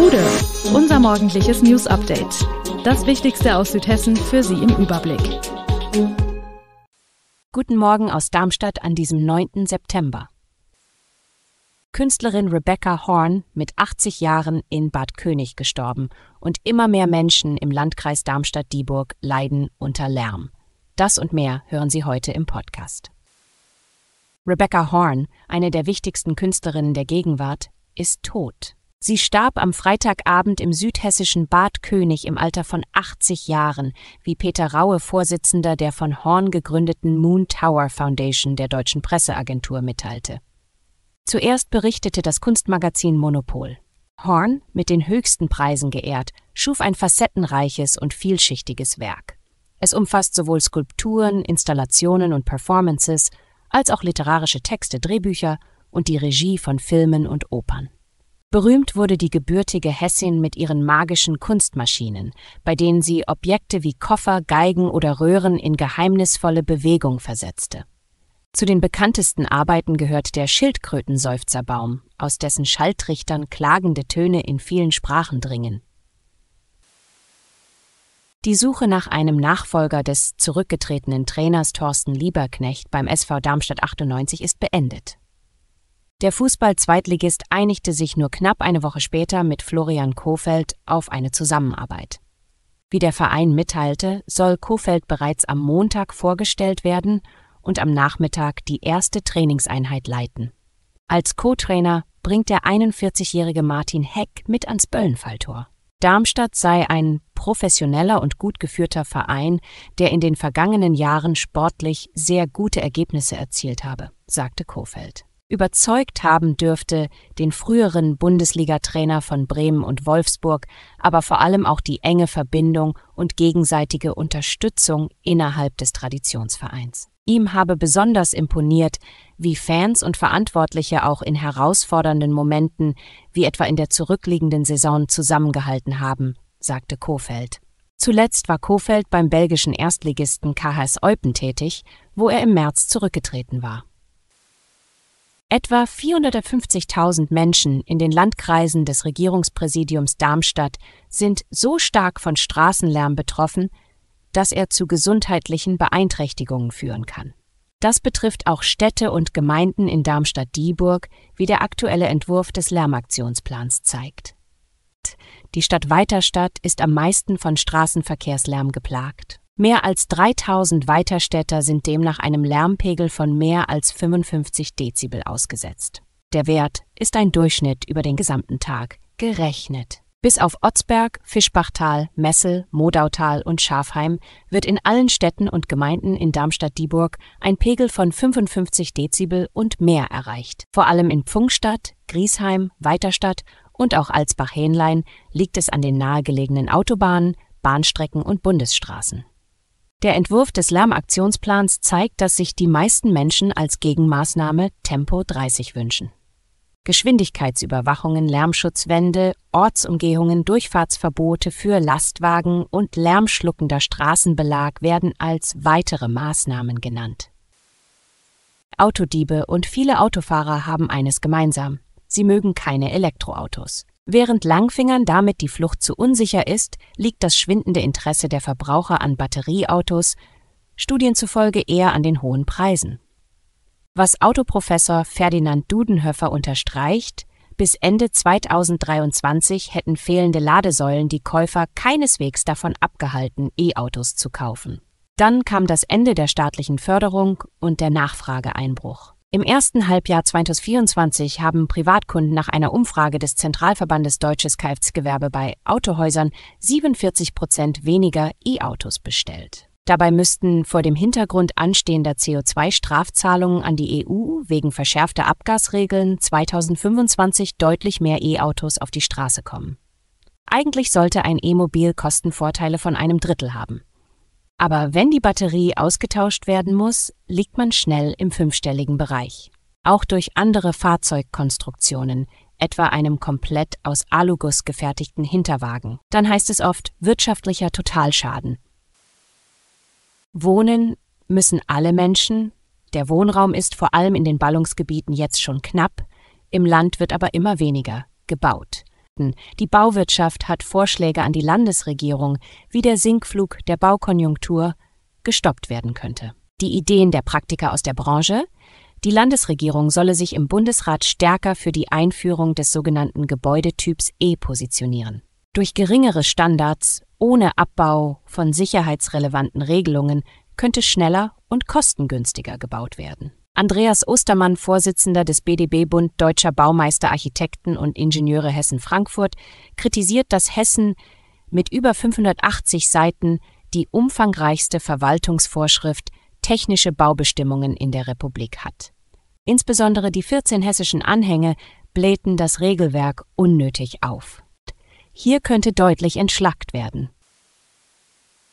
Hude, unser morgendliches News Update. Das Wichtigste aus Südhessen für Sie im Überblick. Guten Morgen aus Darmstadt an diesem 9. September. Künstlerin Rebecca Horn, mit 80 Jahren in Bad König gestorben und immer mehr Menschen im Landkreis Darmstadt-Dieburg leiden unter Lärm. Das und mehr hören Sie heute im Podcast. Rebecca Horn, eine der wichtigsten Künstlerinnen der Gegenwart, ist tot. Sie starb am Freitagabend im südhessischen Bad König im Alter von 80 Jahren, wie Peter Raue, Vorsitzender der von Horn gegründeten Moon Tower Foundation der deutschen Presseagentur, mitteilte. Zuerst berichtete das Kunstmagazin Monopol. Horn, mit den höchsten Preisen geehrt, schuf ein facettenreiches und vielschichtiges Werk. Es umfasst sowohl Skulpturen, Installationen und Performances, als auch literarische Texte, Drehbücher und die Regie von Filmen und Opern. Berühmt wurde die gebürtige Hessin mit ihren magischen Kunstmaschinen, bei denen sie Objekte wie Koffer, Geigen oder Röhren in geheimnisvolle Bewegung versetzte. Zu den bekanntesten Arbeiten gehört der Schildkrötenseufzerbaum, aus dessen Schalltrichtern klagende Töne in vielen Sprachen dringen. Die Suche nach einem Nachfolger des zurückgetretenen Trainers Thorsten Lieberknecht beim SV Darmstadt 98 ist beendet. Der Fußball-Zweitligist einigte sich nur knapp eine Woche später mit Florian Kofeld auf eine Zusammenarbeit. Wie der Verein mitteilte, soll Kofeld bereits am Montag vorgestellt werden und am Nachmittag die erste Trainingseinheit leiten. Als Co-Trainer bringt der 41-jährige Martin Heck mit ans Böllenfalltor. Darmstadt sei ein professioneller und gut geführter Verein, der in den vergangenen Jahren sportlich sehr gute Ergebnisse erzielt habe, sagte Kofeld überzeugt haben dürfte, den früheren Bundesliga-Trainer von Bremen und Wolfsburg, aber vor allem auch die enge Verbindung und gegenseitige Unterstützung innerhalb des Traditionsvereins. Ihm habe besonders imponiert, wie Fans und Verantwortliche auch in herausfordernden Momenten, wie etwa in der zurückliegenden Saison, zusammengehalten haben, sagte Kofeld. Zuletzt war Kofeld beim belgischen Erstligisten KHS Eupen tätig, wo er im März zurückgetreten war. Etwa 450.000 Menschen in den Landkreisen des Regierungspräsidiums Darmstadt sind so stark von Straßenlärm betroffen, dass er zu gesundheitlichen Beeinträchtigungen führen kann. Das betrifft auch Städte und Gemeinden in Darmstadt-Dieburg, wie der aktuelle Entwurf des Lärmaktionsplans zeigt. Die Stadt Weiterstadt ist am meisten von Straßenverkehrslärm geplagt Mehr als 3000 Weiterstädter sind demnach einem Lärmpegel von mehr als 55 Dezibel ausgesetzt. Der Wert ist ein Durchschnitt über den gesamten Tag, gerechnet. Bis auf Otzberg, Fischbachtal, Messel, Modautal und Schafheim wird in allen Städten und Gemeinden in Darmstadt-Dieburg ein Pegel von 55 Dezibel und mehr erreicht. Vor allem in Pfungstadt, Griesheim, Weiterstadt und auch Alsbach-Hähnlein liegt es an den nahegelegenen Autobahnen, Bahnstrecken und Bundesstraßen. Der Entwurf des Lärmaktionsplans zeigt, dass sich die meisten Menschen als Gegenmaßnahme Tempo 30 wünschen. Geschwindigkeitsüberwachungen, Lärmschutzwände, Ortsumgehungen, Durchfahrtsverbote für Lastwagen und lärmschluckender Straßenbelag werden als weitere Maßnahmen genannt. Autodiebe und viele Autofahrer haben eines gemeinsam. Sie mögen keine Elektroautos. Während Langfingern damit die Flucht zu unsicher ist, liegt das schwindende Interesse der Verbraucher an Batterieautos, Studien zufolge eher an den hohen Preisen. Was Autoprofessor Ferdinand Dudenhöfer unterstreicht, bis Ende 2023 hätten fehlende Ladesäulen die Käufer keineswegs davon abgehalten, E-Autos zu kaufen. Dann kam das Ende der staatlichen Förderung und der Nachfrageeinbruch. Im ersten Halbjahr 2024 haben Privatkunden nach einer Umfrage des Zentralverbandes Deutsches Kfz-Gewerbe bei Autohäusern 47 Prozent weniger E-Autos bestellt. Dabei müssten vor dem Hintergrund anstehender CO2-Strafzahlungen an die EU wegen verschärfter Abgasregeln 2025 deutlich mehr E-Autos auf die Straße kommen. Eigentlich sollte ein E-Mobil Kostenvorteile von einem Drittel haben. Aber wenn die Batterie ausgetauscht werden muss, liegt man schnell im fünfstelligen Bereich. Auch durch andere Fahrzeugkonstruktionen, etwa einem komplett aus Aluguss gefertigten Hinterwagen. Dann heißt es oft wirtschaftlicher Totalschaden. Wohnen müssen alle Menschen. Der Wohnraum ist vor allem in den Ballungsgebieten jetzt schon knapp, im Land wird aber immer weniger gebaut. Experten, die Bauwirtschaft hat Vorschläge an die Landesregierung, wie der Sinkflug der Baukonjunktur gestoppt werden könnte. Die Ideen der Praktiker aus der Branche? Die Landesregierung solle sich im Bundesrat stärker für die Einführung des sogenannten Gebäudetyps E positionieren. Durch geringere Standards ohne Abbau von sicherheitsrelevanten Regelungen könnte schneller und kostengünstiger gebaut werden. Andreas Ostermann, Vorsitzender des BDB-Bund Deutscher Baumeister, Architekten und Ingenieure Hessen-Frankfurt, kritisiert, dass Hessen mit über 580 Seiten die umfangreichste Verwaltungsvorschrift technische Baubestimmungen in der Republik hat. Insbesondere die 14 hessischen Anhänge blähten das Regelwerk unnötig auf. Hier könnte deutlich entschlackt werden.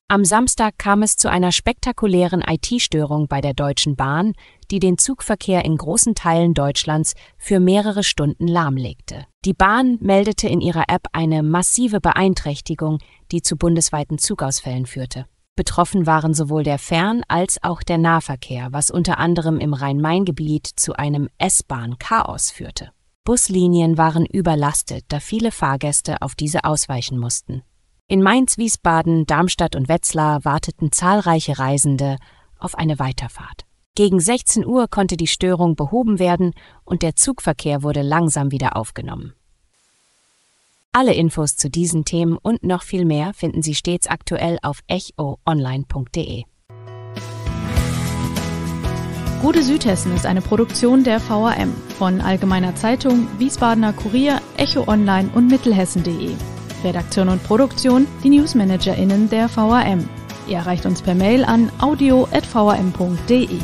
Am Samstag kam es zu einer spektakulären IT-Störung bei der Deutschen Bahn, die den Zugverkehr in großen Teilen Deutschlands für mehrere Stunden lahmlegte. Die Bahn meldete in ihrer App eine massive Beeinträchtigung, die zu bundesweiten Zugausfällen führte. Betroffen waren sowohl der Fern- als auch der Nahverkehr, was unter anderem im Rhein-Main-Gebiet zu einem S-Bahn-Chaos führte. Buslinien waren überlastet, da viele Fahrgäste auf diese ausweichen mussten. In Mainz, Wiesbaden, Darmstadt und Wetzlar warteten zahlreiche Reisende auf eine Weiterfahrt. Gegen 16 Uhr konnte die Störung behoben werden und der Zugverkehr wurde langsam wieder aufgenommen. Alle Infos zu diesen Themen und noch viel mehr finden Sie stets aktuell auf echoonline.de. Gute Südhessen ist eine Produktion der VAM von Allgemeiner Zeitung, Wiesbadener Kurier, Echo Online und Mittelhessen.de. Redaktion und Produktion die Newsmanagerinnen der VAM. Ihr erreicht uns per Mail an audio@vam.de.